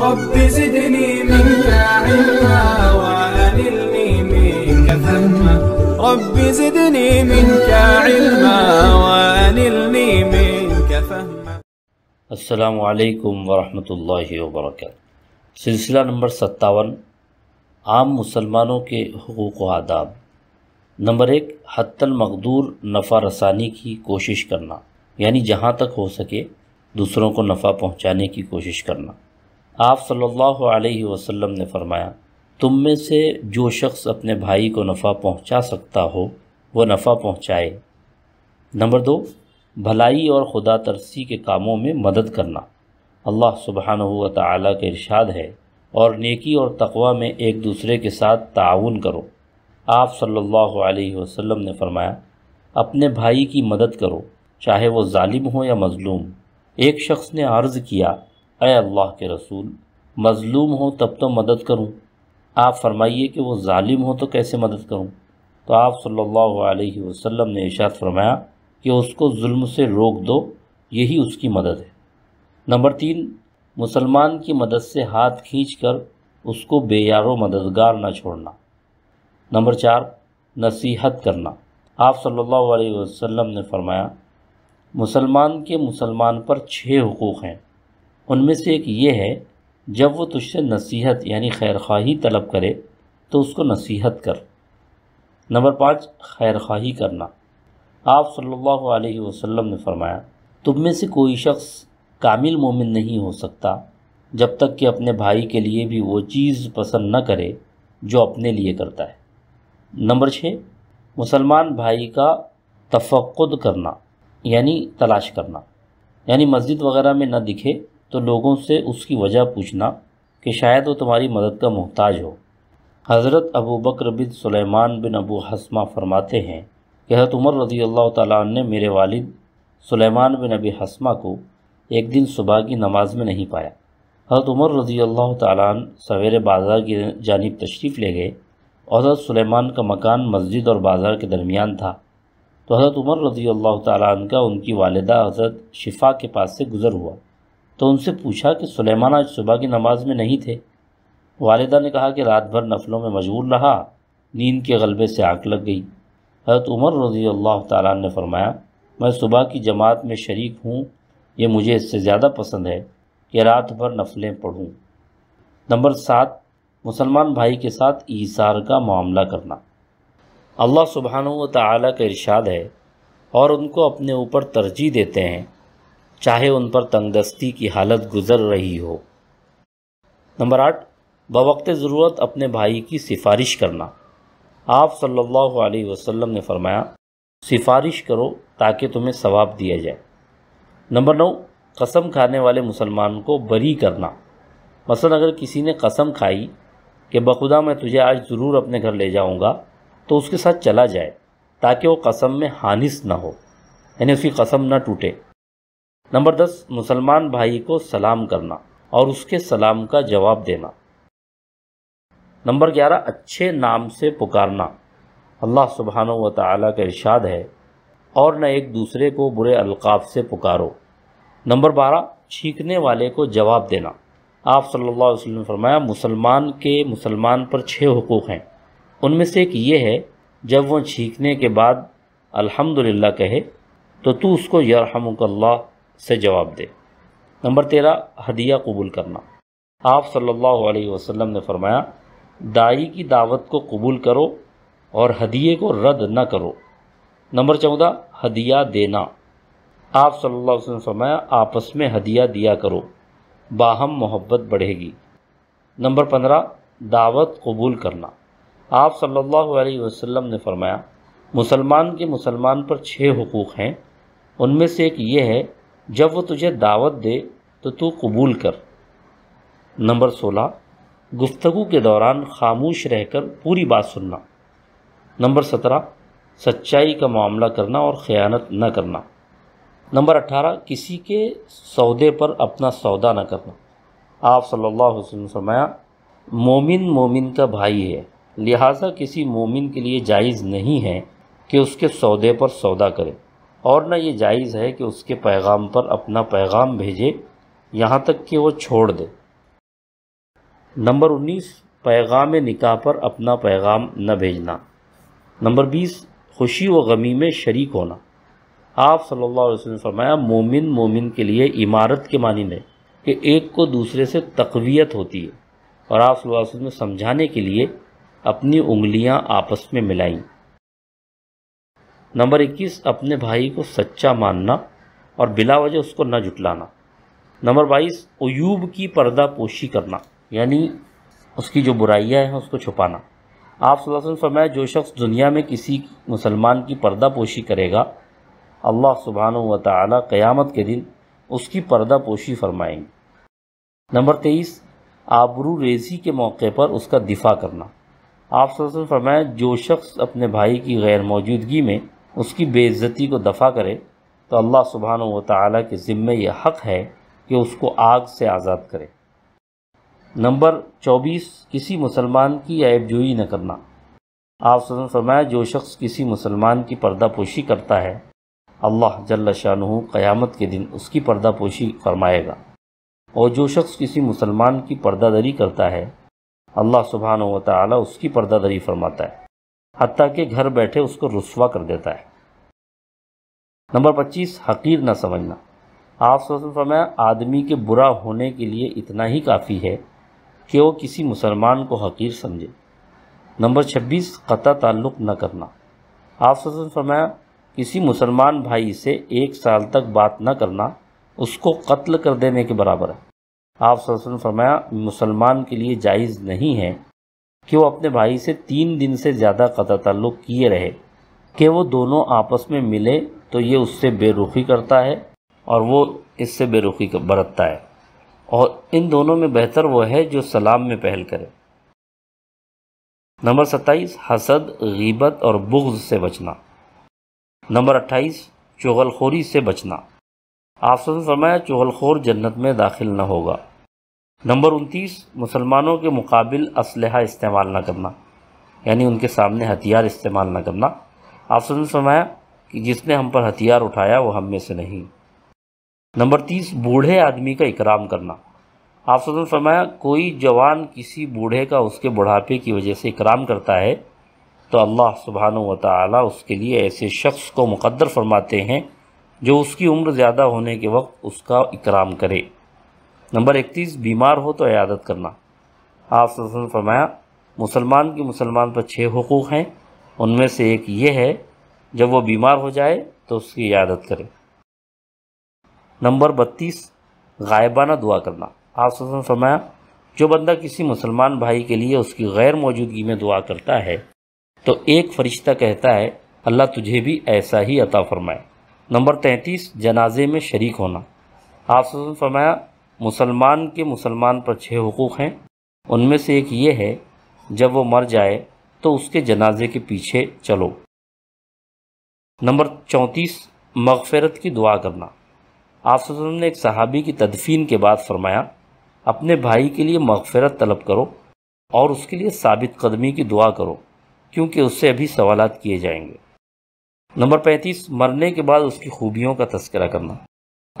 رب زدني منك علما وأنلني منك فهما رب زدني منك علما وأنلني منك فهما السلام عليكم ورحمة الله وبركاته सिलसिला नंबर सत्तावन आम मुसलमानों के हकूक़ आदाब नंबर एक हत्तल मकदूर नफ़ा रसानी की कोशिश करना यानी जहाँ तक हो सके दूसरों को नफ़ा पहुँचाने की कोशिश करना आप सल्लल्लाहु अलैहि वसल्लम ने फरमाया तुम में से जो शख्स अपने भाई को नफ़ा पहुंचा सकता हो वह नफ़ा पहुंचाए नंबर दो भलाई और खुदा तरसी के कामों में मदद करना अल्लाह सुबहान तला के इरशाद है और नेकी और तकवा में एक दूसरे के साथ ताउन करो आप सल्लल्लाहु अलैहि वसल्लम ने फरमाया अपने भाई की मदद करो चाहे वो ालिम हो या मज़लूम एक शख्स ने अर्ज़ किया अय अल्लाह के रसूल मज़लूम हो तब तो मदद करूँ आप फरमाइए कि वो ालिम हो तो कैसे मदद करूँ तो आप सल्लल्लाहु अलैहि वसल्लम ने इशात फरमाया कि उसको जुल्म से रोक दो यही उसकी मदद है नंबर तीन मुसलमान की मदद से हाथ खींच कर उसको बेयारो मददगार ना छोड़ना नंबर चार नसीहत करना आप सल्लल्लाहु अलैहि वसल्लम ने फरमाया मुसलमान के मुसलमान पर छः हकूक़ हैं उनमें से एक ये है जब वो तुझसे नसीहत यानी खैर तलब करे तो उसको नसीहत कर नंबर पाँच खैर करना आप सल्लल्लाहु अलैहि वसल्लम ने फरमाया तुम में से कोई शख्स कामिल मोमिन नहीं हो सकता जब तक कि अपने भाई के लिए भी वो चीज़ पसंद न करे जो अपने लिए करता है नंबर छः मुसलमान भाई का तफक़द करना यानी तलाश करना यानी मस्जिद वगैरह में न दिखे तो लोगों से उसकी वजह पूछना कि शायद वो तुम्हारी मदद का मोहताज हो हज़रत अबू बकर बिन सुलेमान बिन अबू हसमा फरमाते हैं कि हज़रत तो उमर रज़ी अल्लाह तन ने मेरे वालिद सुलेमान बिन अबी हसमा को एक दिन सुबह की नमाज में नहीं पाया हज़रत उमर रज़ी अल्लाह तन सवेरे बाज़ार की जानब तशरीफ़ ले गए और हज़रत सुलेमान का मकान मस्जिद और बाज़ार के दरमियान था तो हज़रत उमर रज़ी अल्लाह तन का उनकी वालदा हज़रत शिफा के पास से गुज़र हुआ तो उनसे पूछा कि सुलेमान आज सुबह की नमाज में नहीं थे वालदा ने कहा कि रात भर नफलों में मजबूर रहा नींद के गलबे से आग लग गई हजरत उमर रजी अल्लाह तरमाया ने फरमाया मैं सुबह की जमात में शरीक हूँ ये मुझे इससे ज़्यादा पसंद है कि रात भर नफलें पढ़ूँ नंबर सात मुसलमान भाई के साथ ईसार का मामला करना अल्लाह सुबहान तरशाद का है और उनको अपने ऊपर तरजीह देते हैं चाहे उन पर तंगदस्ती की हालत गुजर रही हो नंबर आठ बवक्त ज़रूरत अपने भाई की सिफारिश करना आप सल्लल्लाहु अलैहि वसल्लम ने फरमाया सिफारिश करो ताकि तुम्हें सवाब दिया जाए नंबर नौ कसम खाने वाले मुसलमान को बरी करना मसलन अगर किसी ने कसम खाई कि बखुदा मैं तुझे आज ज़रूर अपने घर ले जाऊँगा तो उसके साथ चला जाए ताकि वो कसम में हानिस ना हो यानी उसकी कसम ना टूटे नंबर दस मुसलमान भाई को सलाम करना और उसके सलाम का जवाब देना नंबर ग्यारह अच्छे नाम से पुकारना अल्लाह सुबहान व ताली का इरशाद है और न एक दूसरे को बुरे अलकाब से पुकारो नंबर बारह छींकने वाले को जवाब देना आप सल्लल्लाहु अलैहि वसल्लम फरमाया मुसलमान के मुसलमान पर छः हकूक़ हैं उनमें से एक ये है जब वह छींकने के बाद अल्हम्दुलिल्लाह कहे तो तू उसको यरहमुकल्ला से जवाब दे नंबर तेरह हदिया कबूल करना आप सल्लल्लाहु अलैहि वसल्लम ने फरमाया दाई की दावत को कबूल करो और हदिये को रद्द न करो नंबर चौदह हदिया देना आप सल्लल्लाहु अलैहि वसल्लम ने फरमाया आपस में हदिया दिया करो बाहम मोहब्बत बढ़ेगी नंबर पंद्रह दावत कबूल करना आप सल्लल्लाहु अलैहि वसल्लम ने फरमाया मुसलमान के मुसलमान पर छः हकूक़ हैं उनमें से एक ये है जब वो तुझे दावत दे तो तू कबूल कर नंबर सोलह गुफ्तगु के दौरान खामोश रहकर पूरी बात सुनना नंबर सत्रह सच्चाई का मामला करना और ख़यानत न करना नंबर अट्ठारह किसी के सौदे पर अपना सौदा न करना आप सल्लल्लाहु अलैहि वसल्लम फरमाया मोमिन मोमिन का भाई है लिहाजा किसी मोमिन के लिए जायज़ नहीं है कि उसके सौदे पर सौदा करें और ना ये जायज़ है कि उसके पैगाम पर अपना पैगाम भेजे यहाँ तक कि वो छोड़ दे नंबर उन्नीस पैगाम निकाह पर अपना पैगाम न भेजना नंबर बीस खुशी व गमी में शरीक होना आप सल्लल्लाहु अलैहि वसल्लम ने फरमाया मोमिन मोमिन के लिए इमारत के मानी है कि एक को दूसरे से तकवीत होती है और आप सल्लल्लाहु अलैहि वसल्लम समझाने के लिए अपनी उंगलियां आपस में मिलाईं नंबर इक्कीस अपने भाई को सच्चा मानना और बिला वजह उसको न जुटलाना नंबर बाईस अयूब की पर्दापोशी करना यानी उसकी जो बुराइयाँ हैं उसको छुपाना आप सल्लल्लाहु फरमाए जो शख्स दुनिया में किसी मुसलमान की पर्दापोशी करेगा अल्लाह सुबहान व क़यामत के दिन उसकी पर्दा पोशी फरमाएंगे नंबर तेईस आबरू रेजी के मौके पर उसका दिफा करना आप सल्लल्लाहु फ़रमाए जो शख्स अपने भाई की गैर मौजूदगी में उसकी बेइज्जती को दफ़ा करे तो अल्लाह सुबहान व के ज़िम्मे यह हक़ है कि उसको आग से आज़ाद करे नंबर चौबीस किसी मुसलमान की जोई न करना आप फरमाया जो शख्स किसी मुसलमान की पर्दापोशी करता है अल्लाह जल्ला शाह क़यामत के दिन उसकी पर्दापोशी फरमाएगा और जो शख्स किसी मुसलमान की पर्दादरी करता है अल्लाह सुबहान व उसकी उसकी पर्दादरी फरमाता है हती के घर बैठे उसको रसवा कर देता है नंबर पच्चीस हकीर ना समझना आप समय आदमी के बुरा होने के लिए इतना ही काफ़ी है कि वो किसी मुसलमान को हकीर समझे नंबर छब्बीस क़ता ताल्लुक़ न करना आप फरमाया किसी मुसलमान भाई से एक साल तक बात न करना उसको कत्ल कर देने के बराबर है आप फरमाया मुसलमान के लिए जायज़ नहीं है कि वो अपने भाई से तीन दिन से ज़्यादा क़त ताल्लुक़ किए रहे कि वो दोनों आपस में मिले तो ये उससे बेरुखी करता है और वो इससे बेरुखी बरतता है और इन दोनों में बेहतर वो है जो सलाम में पहल करे नंबर सत्ताईस हसद गीबत और बुग्ज से बचना नंबर अट्ठाईस चुगलखोरी से बचना आपसे फरमाया चुगलखोर जन्नत में दाखिल न होगा नंबर उनतीस मुसलमानों के मुकाबल इसलहा इस्तेमाल न करना यानी उनके सामने हथियार इस्तेमाल न करना आप सुन कि जिसने हम पर हथियार उठाया वो हम में से नहीं नंबर तीस बूढ़े आदमी का इकराम करना आप सुन फरमाया कोई जवान किसी बूढ़े का उसके बुढ़ापे की वजह से इकराम करता है तो अल्लाह सुबहान व उसके लिए ऐसे शख्स को मुकद्दर फरमाते हैं जो उसकी उम्र ज़्यादा होने के वक्त उसका इकराम करे नंबर इकतीस बीमार हो तो अयादत करना आप फरमाया मुसलमान के मुसलमान पर छः हकूक़ हैं उनमें से एक ये है जब वो बीमार हो जाए तो उसकी यादत करें नंबर बत्तीस गायबाना दुआ करना आप ने फरमाया जो बंदा किसी मुसलमान भाई के लिए उसकी गैर मौजूदगी में दुआ करता है तो एक फ़रिश्ता कहता है अल्लाह तुझे भी ऐसा ही अता फरमाए नंबर तैंतीस जनाजे में शरीक होना आप फरमाया मुसलमान के मुसलमान पर छः हकूक़ हैं उनमें से एक ये है जब वो मर जाए तो उसके जनाजे के पीछे चलो नंबर चौंतीस मगफ़रत की दुआ करना आप ने एक सहाबी की तदफीन के बाद फरमाया अपने भाई के लिए मगफ़रत तलब करो और उसके लिए साबित कदमी की दुआ करो क्योंकि उससे अभी सवाल किए जाएंगे नंबर पैंतीस मरने के बाद उसकी खूबियों का तस्करा करना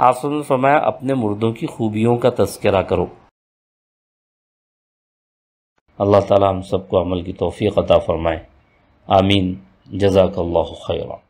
आप फरमाया अपने मुर्दों की खूबियों का तस्करा करो अल्लाह ताला हम सबको अमल की तोफ़ी अता फ़रमाए आमीन जजाकल्ला खैरा